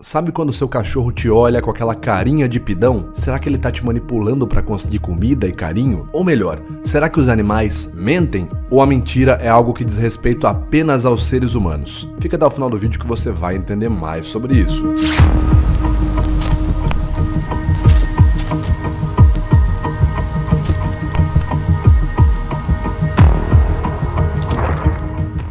Sabe quando seu cachorro te olha com aquela carinha de pidão? Será que ele tá te manipulando para conseguir comida e carinho? Ou melhor, será que os animais mentem? Ou a mentira é algo que diz respeito apenas aos seres humanos? Fica até o final do vídeo que você vai entender mais sobre isso.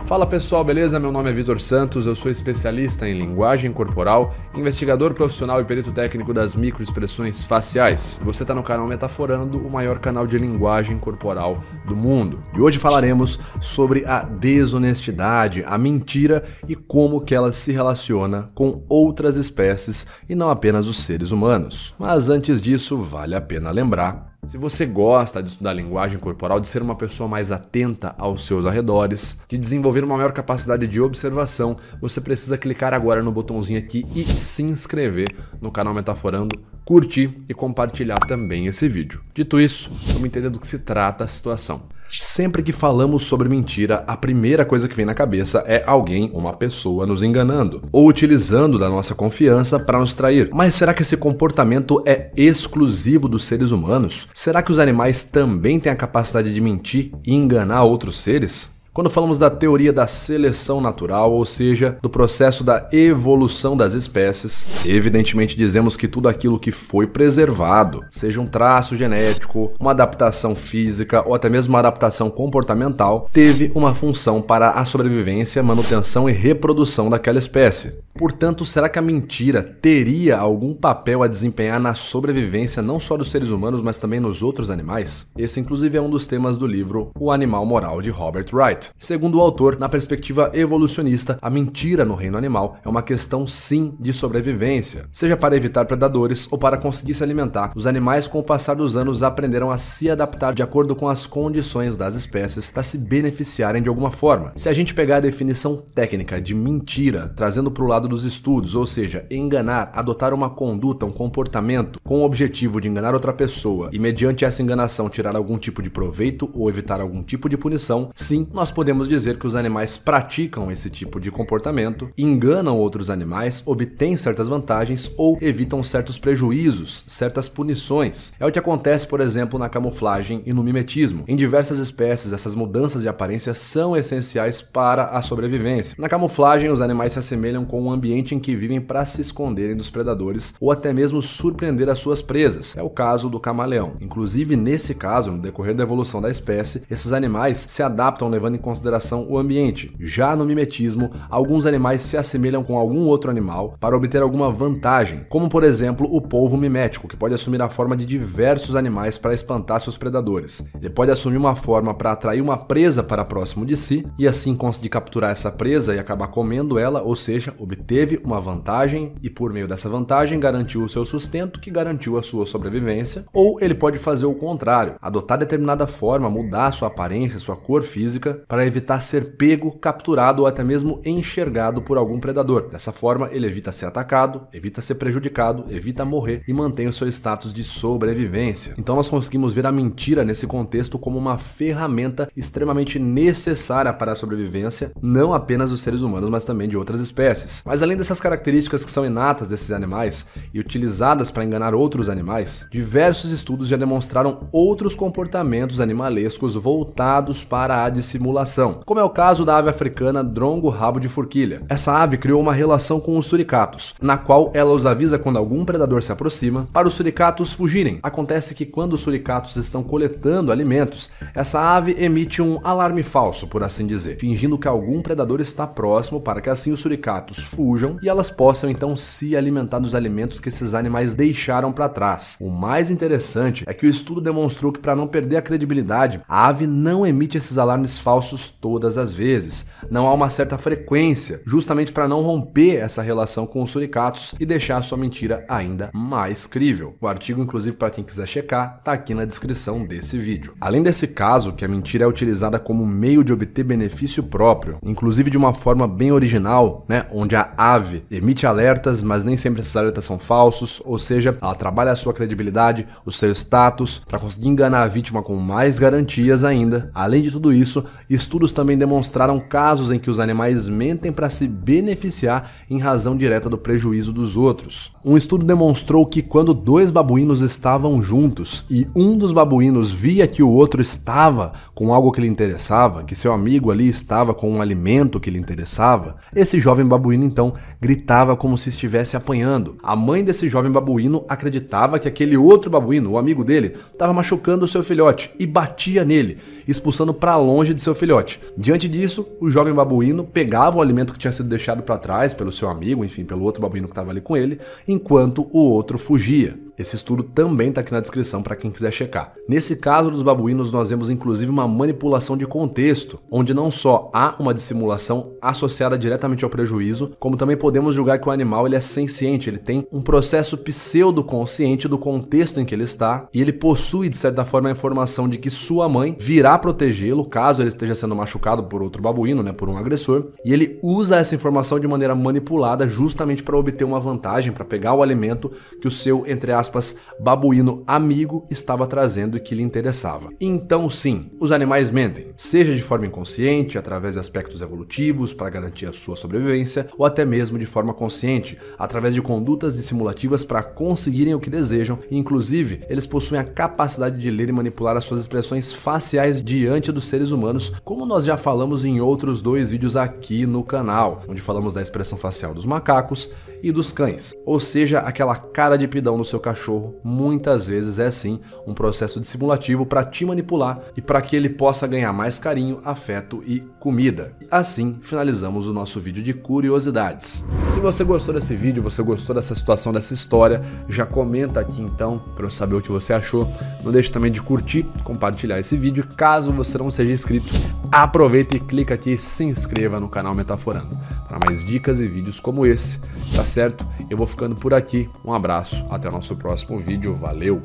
Fala pessoal, beleza? Meu nome é Vitor Santos, eu sou especialista em linguagem corporal, investigador profissional e perito técnico das microexpressões faciais. Você está no canal Metaforando, o maior canal de linguagem corporal do mundo. E hoje falaremos sobre a desonestidade, a mentira e como que ela se relaciona com outras espécies e não apenas os seres humanos. Mas antes disso, vale a pena lembrar se você gosta de estudar linguagem corporal, de ser uma pessoa mais atenta aos seus arredores, de desenvolver uma maior capacidade de observação, você precisa clicar agora no botãozinho aqui e se inscrever no canal Metaforando curtir e compartilhar também esse vídeo. Dito isso, vamos entender do que se trata a situação. Sempre que falamos sobre mentira, a primeira coisa que vem na cabeça é alguém, uma pessoa, nos enganando ou utilizando da nossa confiança para nos trair. Mas será que esse comportamento é exclusivo dos seres humanos? Será que os animais também têm a capacidade de mentir e enganar outros seres? Quando falamos da teoria da seleção natural, ou seja, do processo da evolução das espécies, evidentemente dizemos que tudo aquilo que foi preservado, seja um traço genético, uma adaptação física ou até mesmo uma adaptação comportamental, teve uma função para a sobrevivência, manutenção e reprodução daquela espécie. Portanto, será que a mentira teria algum papel a desempenhar na sobrevivência não só dos seres humanos, mas também nos outros animais? Esse, inclusive, é um dos temas do livro O Animal Moral de Robert Wright. Segundo o autor, na perspectiva evolucionista, a mentira no reino animal é uma questão sim de sobrevivência, seja para evitar predadores ou para conseguir se alimentar. Os animais, com o passar dos anos, aprenderam a se adaptar de acordo com as condições das espécies para se beneficiarem de alguma forma. Se a gente pegar a definição técnica de mentira, trazendo para o lado dos estudos, ou seja, enganar, adotar uma conduta, um comportamento com o objetivo de enganar outra pessoa e mediante essa enganação tirar algum tipo de proveito ou evitar algum tipo de punição, sim, nós podemos dizer que os animais praticam esse tipo de comportamento, enganam outros animais, obtêm certas vantagens ou evitam certos prejuízos, certas punições. É o que acontece, por exemplo, na camuflagem e no mimetismo. Em diversas espécies, essas mudanças de aparência são essenciais para a sobrevivência. Na camuflagem, os animais se assemelham com o ambiente em que vivem para se esconderem dos predadores ou até mesmo surpreender as suas presas. É o caso do camaleão. Inclusive, nesse caso, no decorrer da evolução da espécie, esses animais se adaptam levando em consideração o ambiente. Já no mimetismo, alguns animais se assemelham com algum outro animal para obter alguma vantagem, como por exemplo o polvo mimético, que pode assumir a forma de diversos animais para espantar seus predadores. Ele pode assumir uma forma para atrair uma presa para próximo de si e assim conseguir capturar essa presa e acabar comendo ela, ou seja, obteve uma vantagem e por meio dessa vantagem garantiu o seu sustento, que garantiu a sua sobrevivência, ou ele pode fazer o contrário, adotar determinada forma, mudar sua aparência, sua cor física para evitar ser pego, capturado ou até mesmo enxergado por algum predador. Dessa forma, ele evita ser atacado, evita ser prejudicado, evita morrer e mantém o seu status de sobrevivência. Então nós conseguimos ver a mentira nesse contexto como uma ferramenta extremamente necessária para a sobrevivência, não apenas dos seres humanos, mas também de outras espécies. Mas além dessas características que são inatas desses animais e utilizadas para enganar outros animais, diversos estudos já demonstraram outros comportamentos animalescos voltados para a dissimulação população, como é o caso da ave africana drongo rabo de forquilha. Essa ave criou uma relação com os suricatos, na qual ela os avisa quando algum predador se aproxima para os suricatos fugirem. Acontece que quando os suricatos estão coletando alimentos, essa ave emite um alarme falso, por assim dizer, fingindo que algum predador está próximo para que assim os suricatos fujam e elas possam então se alimentar dos alimentos que esses animais deixaram para trás. O mais interessante é que o estudo demonstrou que para não perder a credibilidade, a ave não emite esses alarmes falsos todas as vezes. Não há uma certa frequência, justamente para não romper essa relação com os suricatos e deixar a sua mentira ainda mais crível. O artigo, inclusive, para quem quiser checar, está aqui na descrição desse vídeo. Além desse caso, que a mentira é utilizada como meio de obter benefício próprio, inclusive de uma forma bem original, né, onde a ave emite alertas, mas nem sempre esses alertas são falsos, ou seja, ela trabalha a sua credibilidade, o seu status, para conseguir enganar a vítima com mais garantias ainda. Além de tudo isso, Estudos também demonstraram casos em que os animais mentem para se beneficiar em razão direta do prejuízo dos outros. Um estudo demonstrou que quando dois babuínos estavam juntos e um dos babuínos via que o outro estava com algo que lhe interessava, que seu amigo ali estava com um alimento que lhe interessava, esse jovem babuíno então gritava como se estivesse apanhando. A mãe desse jovem babuíno acreditava que aquele outro babuíno, o amigo dele, estava machucando o seu filhote e batia nele, expulsando para longe de seu filhote filhote. Diante disso, o jovem babuíno pegava o alimento que tinha sido deixado para trás pelo seu amigo, enfim, pelo outro babuíno que estava ali com ele, enquanto o outro fugia. Esse estudo também está aqui na descrição para quem quiser checar. Nesse caso dos babuínos, nós vemos inclusive uma manipulação de contexto, onde não só há uma dissimulação associada diretamente ao prejuízo, como também podemos julgar que o animal ele é senciente, ele tem um processo pseudoconsciente do contexto em que ele está e ele possui, de certa forma, a informação de que sua mãe virá protegê-lo caso ele esteja sendo machucado por outro babuíno, né, por um agressor, e ele usa essa informação de maneira manipulada justamente para obter uma vantagem, para pegar o alimento que o seu, entre aspas, aspas, babuíno amigo estava trazendo e que lhe interessava. Então, sim, os animais mentem, seja de forma inconsciente, através de aspectos evolutivos para garantir a sua sobrevivência, ou até mesmo de forma consciente, através de condutas dissimulativas para conseguirem o que desejam, e, inclusive, eles possuem a capacidade de ler e manipular as suas expressões faciais diante dos seres humanos, como nós já falamos em outros dois vídeos aqui no canal, onde falamos da expressão facial dos macacos e dos cães, ou seja, aquela cara de pidão no seu cachorro cachorro muitas vezes é sim um processo dissimulativo para te manipular e para que ele possa ganhar mais carinho, afeto e comida. Assim finalizamos o nosso vídeo de curiosidades. Se você gostou desse vídeo, você gostou dessa situação, dessa história, já comenta aqui então para eu saber o que você achou. Não deixe também de curtir, compartilhar esse vídeo. Caso você não seja inscrito, aproveita e clica aqui e se inscreva no canal Metaforando para mais dicas e vídeos como esse, tá certo? Eu vou ficando por aqui. Um abraço, até o nosso próximo próximo vídeo. Valeu!